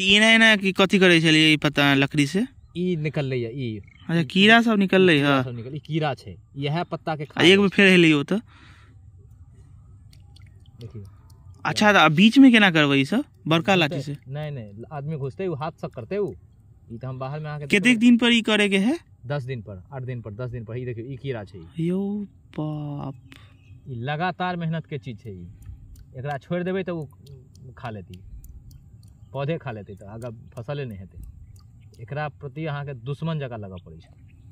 ये कथी करे पता लकड़ी से निकल रही है अच्छा कीड़ा सब निकल रही है कीड़ा छे यह पत्ता के खा एक बार फिर हेलियो त देखिए अच्छा आ बीच में केना करबै ई सब बड़का लाठी से नहीं नहीं आदमी घुसते हाथ सब करते उ ई त हम बाहर में आके कतेक दिन पर ई करे के है दस दिन पर आठ दिन पर दस दिन पर ई देखियो ई कीड़ा छै यो बाप लगातार मेहनत के चीज छै एक एकरा छोड़ देबै तो उ खा लेती है पौधे खा लेते तो आगाँ फसल नहीं हेतु एक प्रति अहाँके दुश्मन जगह लगे पड़े